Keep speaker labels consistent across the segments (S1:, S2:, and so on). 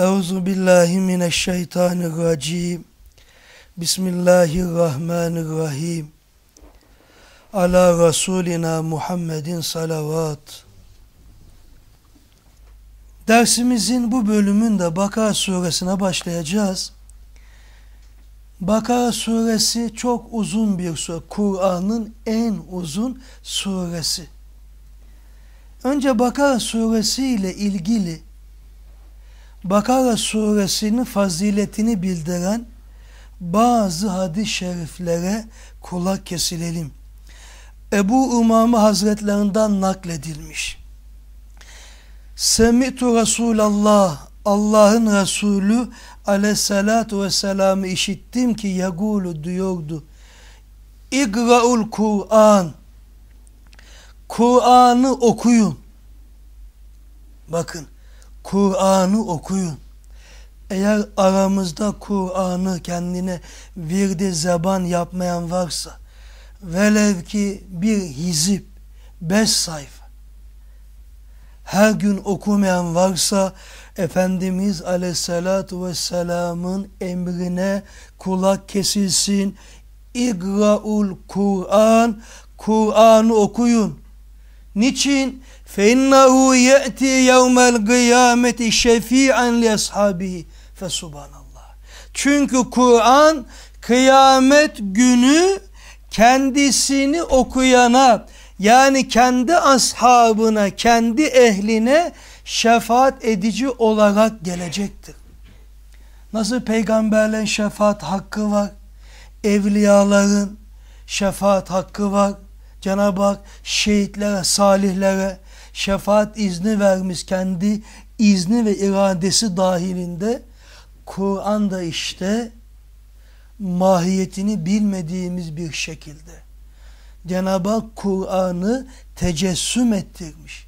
S1: Euzu billahi mineşşeytanirracim. Bismillahirrahmanirrahim. Ala Resulina Muhammedin salavat. Dersimizin bu bölümünde Bakara suresine başlayacağız. Bakara suresi çok uzun bir sure. Kur'an'ın en uzun suresi. Önce Bakara suresi ile ilgili Bakara suresinin faziletini bildiren bazı hadis-i şeriflere kulak kesilelim. Ebu Umame Hazretlerinden nakledilmiş. Semitu Resulallah, Allah'ın Resulü aleyhissalatu vesselam'ı işittim ki yagulu diyordu. İgra'ul Kur'an, Kur'an'ı okuyun. Bakın Kur'an'ı okuyun. Eğer aramızda Kur'an'ı kendine virdi zeban yapmayan varsa, velev ki bir hizip, beş sayfa, her gün okumayan varsa, Efendimiz aleyhissalatu vesselamın emrine kulak kesilsin. İgra'ul Kur'an, Kur'an'ı okuyun. Niçin? فَاِنَّهُ يَأْتِي يَوْمَ الْقِيَامَةِ شَف۪يعًا لِيَصْحَابِهِ Fesubhanallah. Çünkü Kur'an kıyamet günü kendisini okuyana yani kendi ashabına, kendi ehline şefaat edici olarak gelecektir. Nasıl peygamberlerin şefaat hakkı var? Evliyaların şefaat hakkı var. Cenab-ı Hak şehitlere, salihlere şefaat izni vermiş kendi izni ve iradesi dahilinde. Kur'an da işte mahiyetini bilmediğimiz bir şekilde. Cenab-ı Hak Kur'an'ı tecessüm ettirmiş,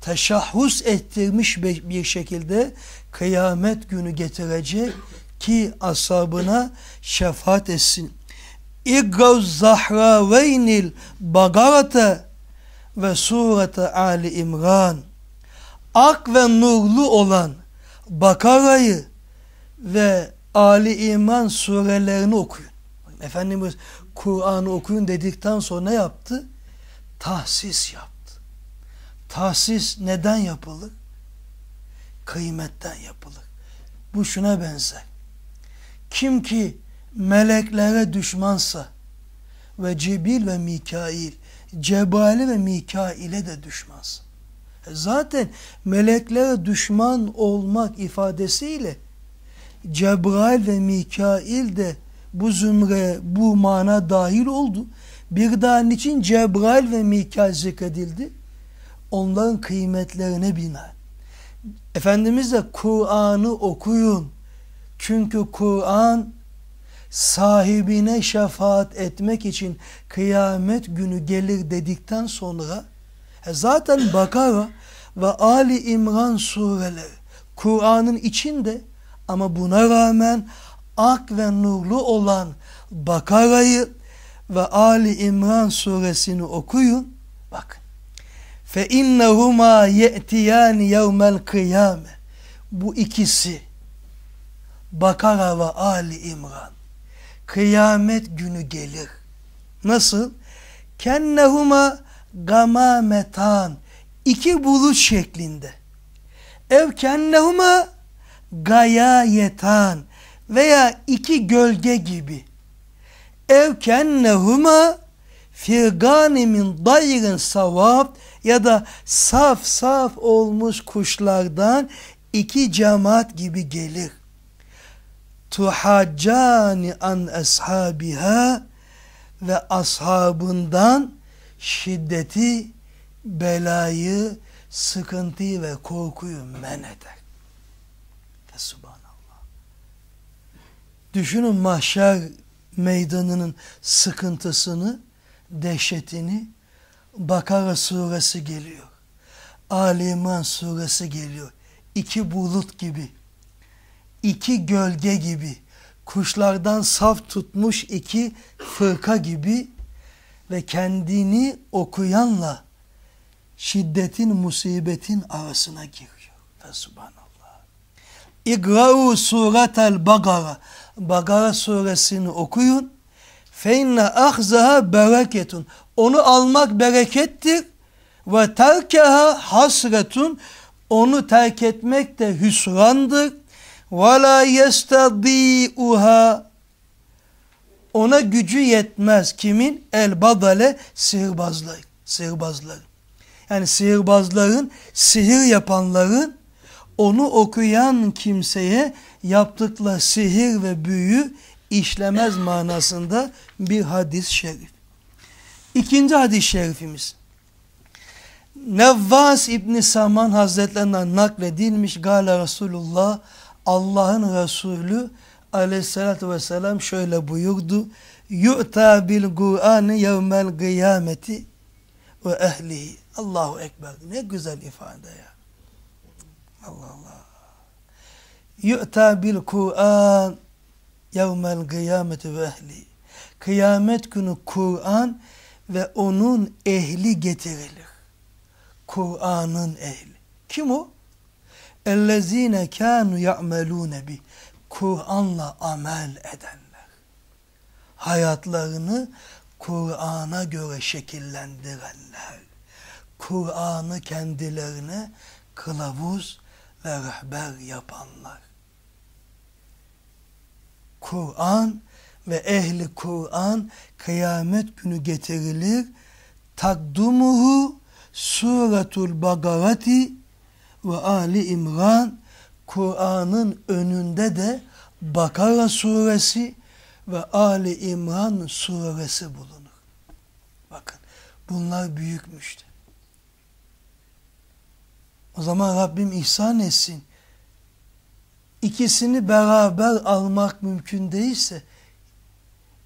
S1: teşahhus ettirmiş bir şekilde kıyamet günü getirecek ki asabına şefaat etsin. İgraz zahraveynil bagarate ve surete Ali İmran. Ak ve nurlu olan Bakara'yı ve Ali İman surelerini okuyun. Efendimiz Kur'an'ı okuyun dedikten sonra ne yaptı? Tahsis yaptı. Tahsis neden yapılır? Kıymetten yapılır. Bu şuna benzer. Kim ki meleklere düşmansa ve Cebil ve Mikail, Cebrail'e ve Mikail'e de düşmansa. E zaten meleklere düşman olmak ifadesiyle Cebrail ve Mikail de bu zümre, bu mana dahil oldu. Bir daha niçin Cebrail ve Mikail zikredildi? Onların kıymetlerine bina. Efendimiz de Kur'an'ı okuyun. Çünkü Kur'an sahibine şefaat etmek için kıyamet günü gelir dedikten sonra e, zaten Bakara ve Ali İmran sureleri Kur'an'ın içinde ama buna rağmen ak ve nurlu olan Bakara'yı ve Ali İmran suresini okuyun. Bakın. Fe innehuma ye'tiyan yevmel kıyame. Bu ikisi Bakara ve Ali İmran Kıyamet günü gelir. Nasıl? Kennehuma gamametan. iki bulut şeklinde. Ev kennehuma gayayetan veya iki gölge gibi. Ev kennehuma firgani min dayrin savab ya da saf saf olmuş kuşlardan iki cemaat gibi gelir tuhaccani an ashabiha ve ashabından şiddeti, belayı, sıkıntıyı ve korkuyu men eder. Ve subhanallah. Düşünün mahşer meydanının sıkıntısını, dehşetini Bakara suresi geliyor. Ali İmran suresi geliyor. İki bulut gibi iki gölge gibi, kuşlardan saf tutmuş iki fırka gibi ve kendini okuyanla şiddetin, musibetin arasına giriyor. Ve subhanallah. İgra'u suretel bagara. Bagara suresini okuyun. Feinne ahzaha bereketun. Onu almak berekettir. Ve terkeha hasretun. Onu terk etmek de hüsrandır. وَلَا يَسْتَضِيُّهَا Ona gücü yetmez. Kimin? El badale sihirbazlar. Sihirbazlar. Yani sihirbazların, sihir yapanların onu okuyan kimseye yaptıkları sihir ve büyü işlemez manasında bir hadis şerif. İkinci hadis şerifimiz. Nevvas İbni Saman Hazretlerinden nakledilmiş Gale Resulullah Allah'ın Resulü aleyhissalatü vesselam şöyle buyurdu. Yu'ta bil Kur'an'ı yevmel kıyameti ve ehlihi. Allahu Ekber. Ne güzel ifade ya. Allah Allah. Yu'ta bil Kur'an yevmel kıyameti ve ehli. Kıyamet günü Kur'an ve onun ehli getirilir. Kur'an'ın ehli. Kim o? Ellezine كَانُوا يَعْمَلُونَ bi Kur'an'la amel edenler. Hayatlarını Kur'an'a göre şekillendirenler. Kur'an'ı kendilerine kılavuz ve rehber yapanlar. Kur'an ve ehli Kur'an kıyamet günü getirilir. Takdumuhu suratul bagarati ve Ali İmran Kur'an'ın önünde de Bakara suresi ve Ali İmran suresi bulunur. Bakın bunlar büyükmüştü. O zaman Rabbim ihsan etsin. İkisini beraber almak mümkün değilse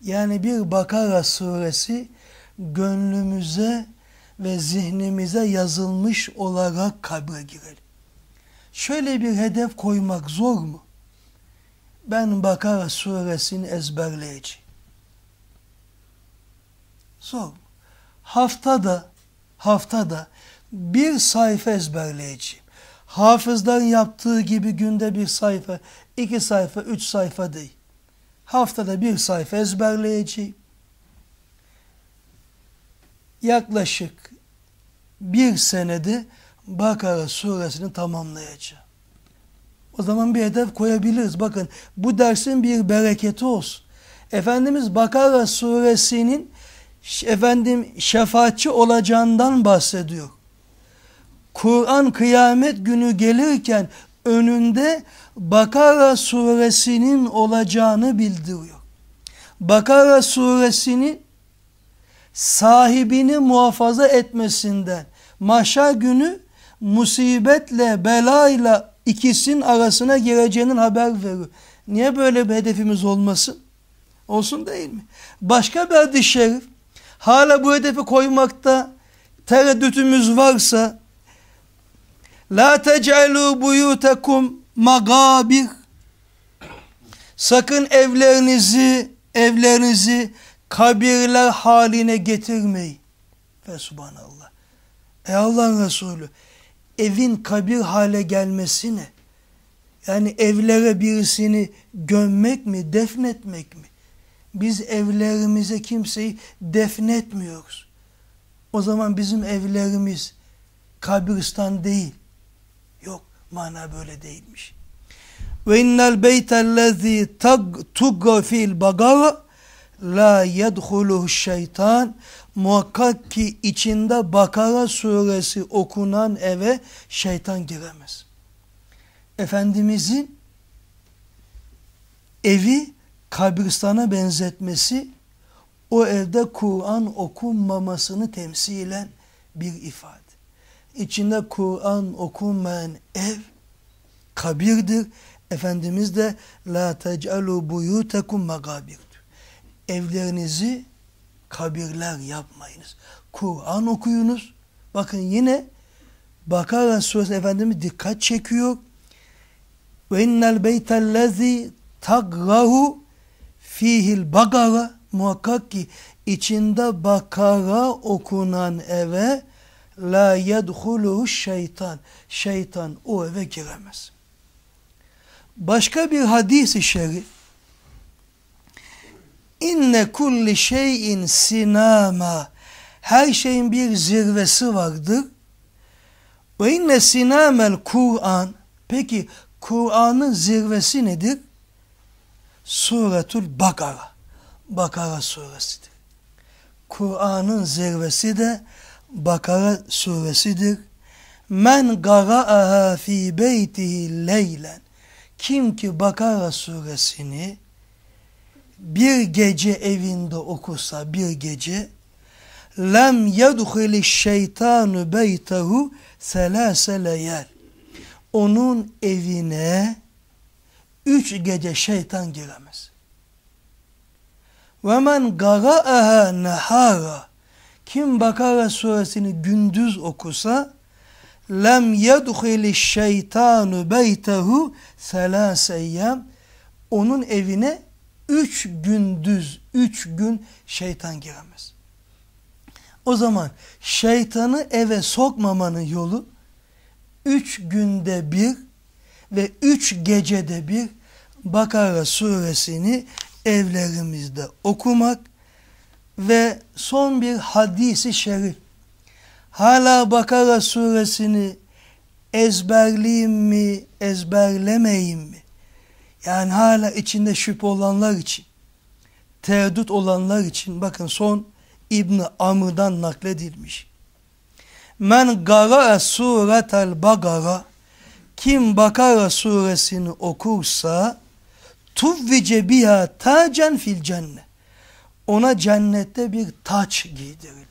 S1: yani bir Bakara suresi gönlümüze ve zihnimize yazılmış olarak kabre girelim. Şöyle bir hedef koymak zor mu? Ben Bakara suresini ezberleyeceğim. Zor. Haftada, haftada bir sayfa ezberleyeceğim. Hafızdan yaptığı gibi günde bir sayfa, iki sayfa, üç sayfa değil. Haftada bir sayfa ezberleyeceğim. Yaklaşık bir senede Bakara suresini tamamlayacağım. O zaman bir hedef koyabiliriz. Bakın bu dersin bir bereketi olsun. Efendimiz Bakara suresinin efendim şefaatçi olacağından bahsediyor. Kur'an kıyamet günü gelirken önünde Bakara suresinin olacağını bildiriyor. Bakara suresinin sahibini muhafaza etmesinden mahşer günü musibetle, belayla ikisinin arasına gireceğinin haber veriyor. Niye böyle bir hedefimiz olmasın? Olsun değil mi? Başka bir hadis-i şerif, hala bu hedefi koymakta tereddütümüz varsa, La tec'alû buyutekum magabir. Sakın evlerinizi, evlerinizi kabirler haline getirmeyin. Ve subhanallah. Ey Allah'ın Resulü evin kabir hale gelmesi ne? Yani evlere birisini gömmek mi, defnetmek mi? Biz evlerimize kimseyi defnetmiyoruz. O zaman bizim evlerimiz kabristan değil. Yok, mana böyle değilmiş. Ve innel beytellezî tugga fil bagara la yedhuluhu şeytan muhakkak ki içinde Bakara suresi okunan eve şeytan giremez. Efendimizin evi kabristana benzetmesi o evde Kur'an okunmamasını temsilen bir ifade. İçinde Kur'an okunmayan ev kabirdir. Efendimiz de la tec'alu buyutekum magabir evlerinizi kabirler yapmayınız. Kur'an okuyunuz. Bakın yine Bakara suresi Efendimiz dikkat çekiyor. Ve innel beytellezi tagrahu fihil bagara muhakkak ki içinde bakara okunan eve la yedhulu şeytan. Şeytan o eve giremez. Başka bir hadisi şerif inne kulli şeyin sinama her şeyin bir zirvesi vardır. Ve inne sinamel Kur'an peki Kur'an'ın zirvesi nedir? Suretul Bakara. Bakara suresidir. Kur'an'ın zirvesi de Bakara suresidir. Men gara'aha fi beytihi leylen. Kim ki Bakara suresini bir gece evinde okusa bir gece lem yedhili şeytanu beytehu selase leyel onun evine üç gece şeytan giremez. Ve men gara'aha nehara kim Bakara suresini gündüz okusa lem yedhili şeytanu beytehu selaseyyem onun evine Üç gündüz, üç gün şeytan giremez. O zaman şeytanı eve sokmamanın yolu üç günde bir ve üç gecede bir Bakara suresini evlerimizde okumak ve son bir hadisi şerif. Hala Bakara suresini ezberleyeyim mi, ezberlemeyeyim mi? Yani hala içinde şüphe olanlar için, tereddüt olanlar için bakın son İbn Amr'dan nakledilmiş. Men gara suretel bagara kim Bakara suresini okursa tuvvice biha tacen fil cennet ona cennette bir taç giydirilir.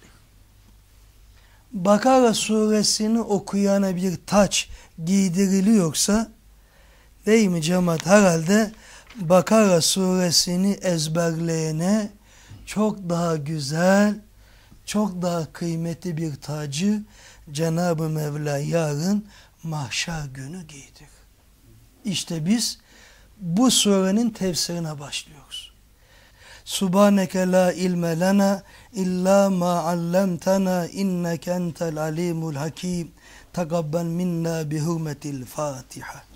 S1: Bakara suresini okuyana bir taç giydiriliyorsa Değil mi cemaat? Herhalde Bakara suresini ezberleyene çok daha güzel, çok daha kıymetli bir tacı Cenab-ı Mevla yarın mahşer günü giydir. İşte biz bu surenin tefsirine başlıyoruz. Subhaneke la ilme lana illa ma allamtana inneke entel alimul hakim. Takabbel minna bihurmetil Fatiha.